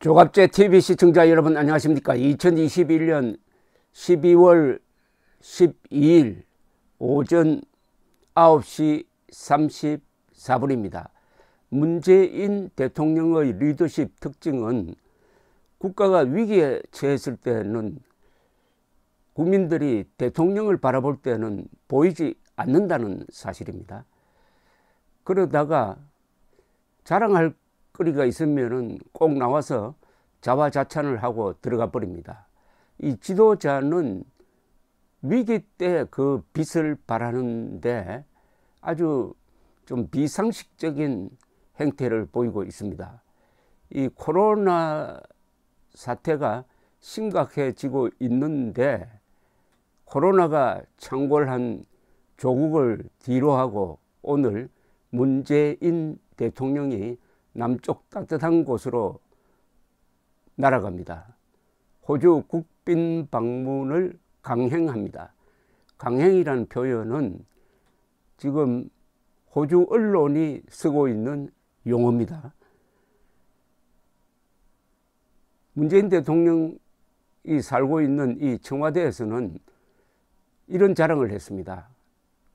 조갑제 TV 시청자 여러분 안녕하십니까 2021년 12월 12일 오전 9시 34분입니다 문재인 대통령의 리더십 특징은 국가가 위기에 처했을 때는 국민들이 대통령을 바라볼 때는 보이지 않는다는 사실입니다 그러다가 자랑할 거리가있으면꼭 나와서 자화자찬을 하고 들어가 버립니다. 이 지도자는 위기 때 그 빛을 바라는데 아주 좀 비상식적인 행태를 보이고 있습니다. 이 코로나 사태가 심각해지고 있는데 코로나가 창궐한 조국을 뒤로하고 오늘 문재인 대통령이 남쪽 따뜻한 곳으로 날아갑니다. 호주 국빈 방문을 강행합니다. 강행이라는 표현은 지금 호주 언론이 쓰고 있는 용어입니다. 문재인 대통령이 살고 있는 이 청와대에서는 이런 자랑을 했습니다.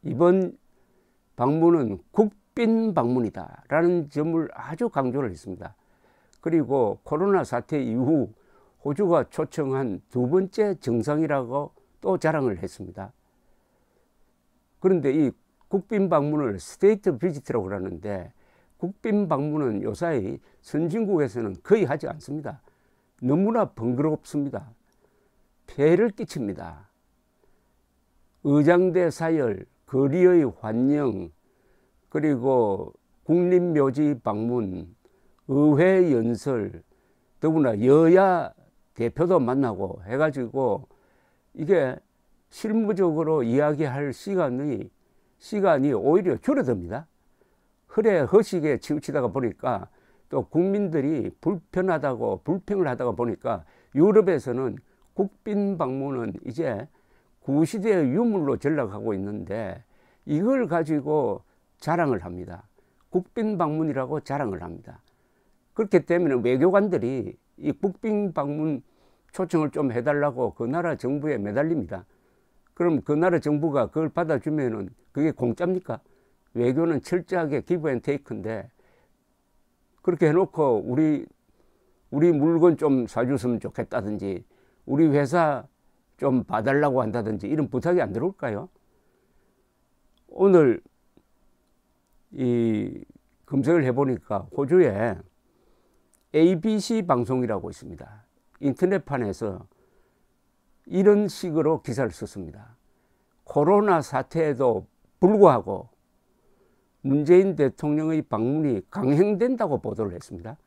이번 방문은 국빈 방문이다 라는 점을 아주 강조를 했습니다. 그리고 코로나 사태 이후 호주가 초청한 두 번째 정상이라고 또 자랑을 했습니다. 그런데 이 국빈 방문을 스테이트 비지트라고 그러는데 국빈 방문은 요사이 선진국에서는 거의 하지 않습니다. 너무나 번거롭습니다. 폐를 끼칩니다. 의장대 사열, 거리의 환영, 그리고 국립묘지 방문, 의회 연설, 더구나 여야 대표도 만나고 해가지고 이게 실무적으로 이야기할 시간이 시간이 오히려 줄어듭니다. 흐래 허식에 치우치다가 보니까 또 국민들이 불편하다고 불평을 하다가 보니까 유럽에서는 국빈 방문은 이제 구시대의 유물로 전락하고 있는데 이걸 가지고 자랑을 합니다. 국빈 방문이라고 자랑을 합니다. 그렇기 때문에 외교관들이 이 국빈 방문 초청을 좀 해달라고 그 나라 정부에 매달립니다. 그럼 그 나라 정부가 그걸 받아주면 그게 공짜입니까? 외교는 철저하게 기부앤 테이크인데 그렇게 해놓고 우리 우리 물건 좀 사주으면 좋겠다든지 우리 회사 좀 봐달라고 한다든지 이런 부탁이 안 들어올까요? 오늘 이 검색을 해보니까 호주에 ABC 방송이라고 있습니다. 인터넷판에서 이런 식으로 기사를 썼습니다. 코로나 사태에도 불구하고 문재인 대통령의 방문이 강행된다고 보도를 했습니다.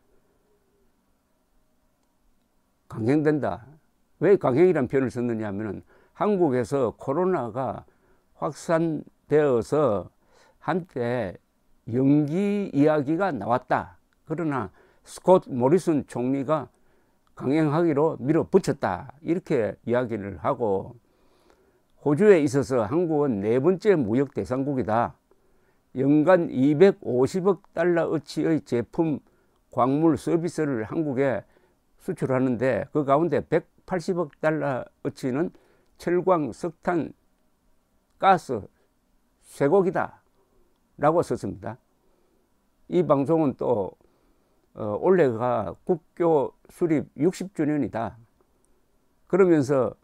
강행된다. 왜 강행이란 표현을 썼느냐 하면은 한국에서 코로나가 확산되어서 한때 연기 이야기가 나왔다. 그러나 스콧 모리슨 총리가 강행하기로 밀어붙였다. 이렇게 이야기를 하고 호주에 있어서 한국은 네 번째 무역 대상국이다. 연간 250억 달러어치의 제품 광물 서비스를 한국에 수출하는데 그 가운데 180억 달러어치는 철광, 석탄, 가스, 쇠고기다. 라고 썼습니다. 이 방송은 또 어, 올해가 국교 수립 60주년이다. 그러면서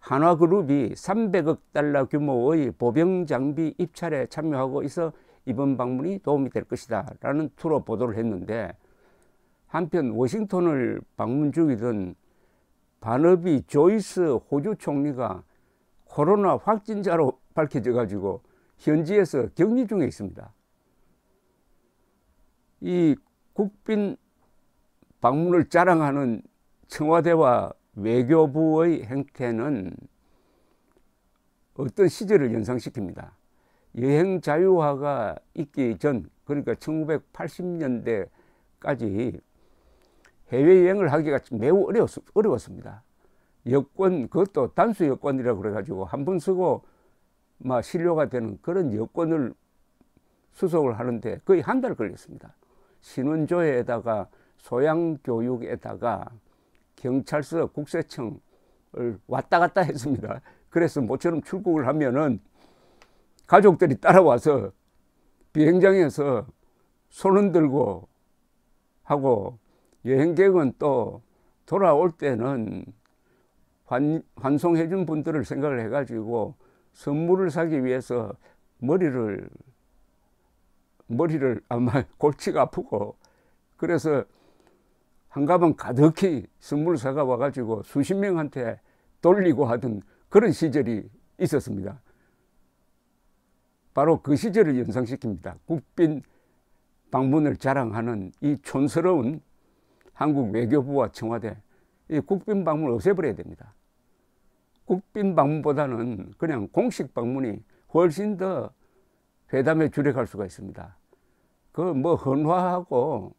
한화그룹이 300억 달러 규모의 보병 장비 입찰에 참여하고 있어 이번 방문이 도움이 될 것이다 라는 투로 보도를 했는데 한편 워싱턴을 방문 중이던 반업이 조이스 호주 총리가 코로나 확진자로 밝혀져 가지고 현지에서 격리 중에 있습니다. 이 국빈 방문을 자랑하는 청와대와 외교부의 행태는 어떤 시절을 연상시킵니다. 여행 자유화가 있기 전, 그러니까 1980년대까지 해외여행을 하기가 매우 어려웠, 어려웠습니다. 여권, 그것도 단수 여권이라고 그래가지고 한 번 쓰고 막 신료가 되는 그런 여건을 수속을 하는데 거의 한 달 걸렸습니다. 신원조회에다가 소양교육에다가 경찰서 국세청을 왔다 갔다 했습니다. 그래서 모처럼 출국을 하면은 가족들이 따라와서 비행장에서 손은 들고 하고 여행객은 또 돌아올 때는 환, 환송해준 분들을 생각을 해가지고 선물을 사기 위해서 머리를 머리를 아마 골치가 아프고 그래서 한 가방 가득히 선물 사가 와가지고 수십 명한테 돌리고 하던 그런 시절이 있었습니다. 바로 그 시절을 연상시킵니다. 국빈 방문을 자랑하는 이 촌스러운 한국 외교부와 청와대 이 국빈 방문을 없애버려야 됩니다. 국빈 방문보다는 그냥 공식 방문이 훨씬 더 회담에 주력할 수가 있습니다. 그 뭐 헌화하고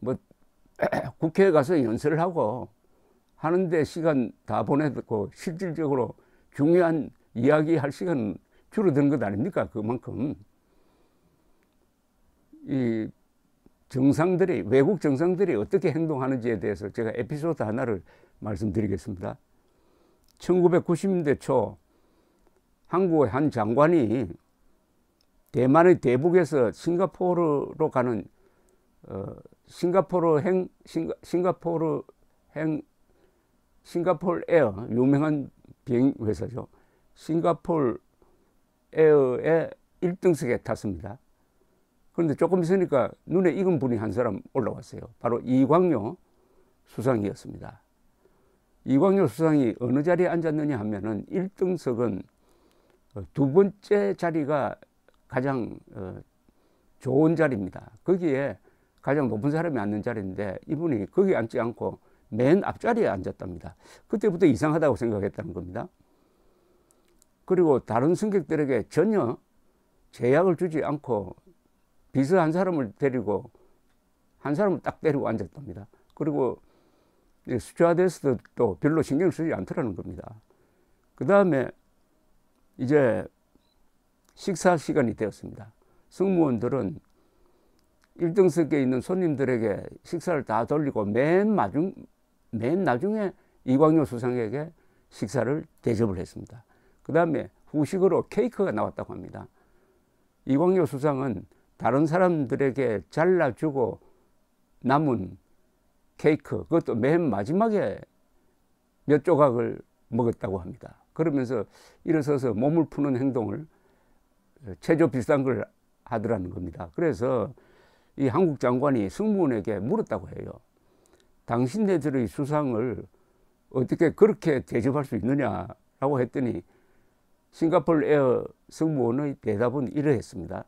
뭐 국회에 가서 연설을 하고 하는데 시간 다 보내고 실질적으로 중요한 이야기할 시간 줄어든 것 아닙니까? 그만큼 이 정상들이 외국 정상들이 어떻게 행동하는지에 대해서 제가 에피소드 하나를 말씀드리겠습니다. 1990년대 초 한국의 한 장관이 대만의 대북에서 싱가포르로 가는 어, 싱가포르 행 싱가, 싱가포르 행 싱가폴 에어 유명한 비행 회사죠. 싱가폴 에어의 1등석에 탔습니다. 그런데 조금 있으니까 눈에 익은 분이 한 사람 올라왔어요. 바로 이광용 수상이었습니다. 이광열 수상이 어느 자리에 앉았느냐 하면은 1등석은 어, 두 번째 자리가 가장 어, 좋은 자리입니다. 거기에 가장 높은 사람이 앉는 자리인데 이분이 거기 앉지 않고 맨 앞자리에 앉았답니다. 그때부터 이상하다고 생각했다는 겁니다. 그리고 다른 승객들에게 전혀 제약을 주지 않고 비서 한 사람을 데리고 한 사람을 딱 데리고 앉았답니다. 그리고 스튜어데서도 별로 신경 쓰지 않더라는 겁니다. 그 다음에 이제 식사 시간이 되었습니다. 승무원들은 1등석에 있는 손님들에게 식사를 다 돌리고 맨, 마중, 맨 나중에 이광료 수상에게 식사를 대접을 했습니다. 그 다음에 후식으로 케이크가 나왔다고 합니다. 이광료 수상은 다른 사람들에게 잘라주고 남은 케이크 그것도 맨 마지막에 몇 조각을 먹었다고 합니다. 그러면서 일어서서 몸을 푸는 행동을 최저 비싼 걸 하더라는 겁니다. 그래서 이 한국 장관이 승무원에게 물었다고 해요. 당신네들의 수상을 어떻게 그렇게 대접할 수 있느냐라고 했더니 싱가폴 에어 승무원의 대답은 이러했습니다.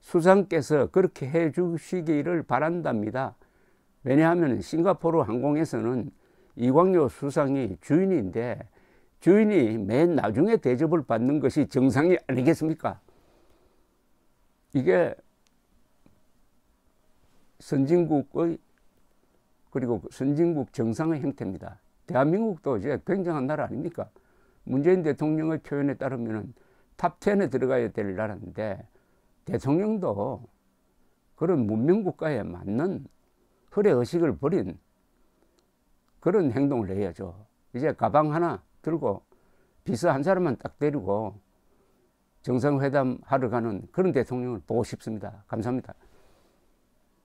수상께서 그렇게 해 주시기를 바란답니다. 왜냐하면 싱가포르 항공에서는 이광료 수상이 주인인데 주인이 맨 나중에 대접을 받는 것이 정상이 아니겠습니까? 이게 선진국의 그리고 선진국 정상의 행태입니다. 대한민국도 이제 굉장한 나라 아닙니까? 문재인 대통령의 표현에 따르면 탑10에 들어가야 될 나라인데 대통령도 그런 문명국가에 맞는 의식을 버린 그런 행동을 해야죠. 이제 가방 하나 들고 비서 한 사람만 딱 데리고 정상회담 하러 가는 그런 대통령을 보고 싶습니다. 감사합니다.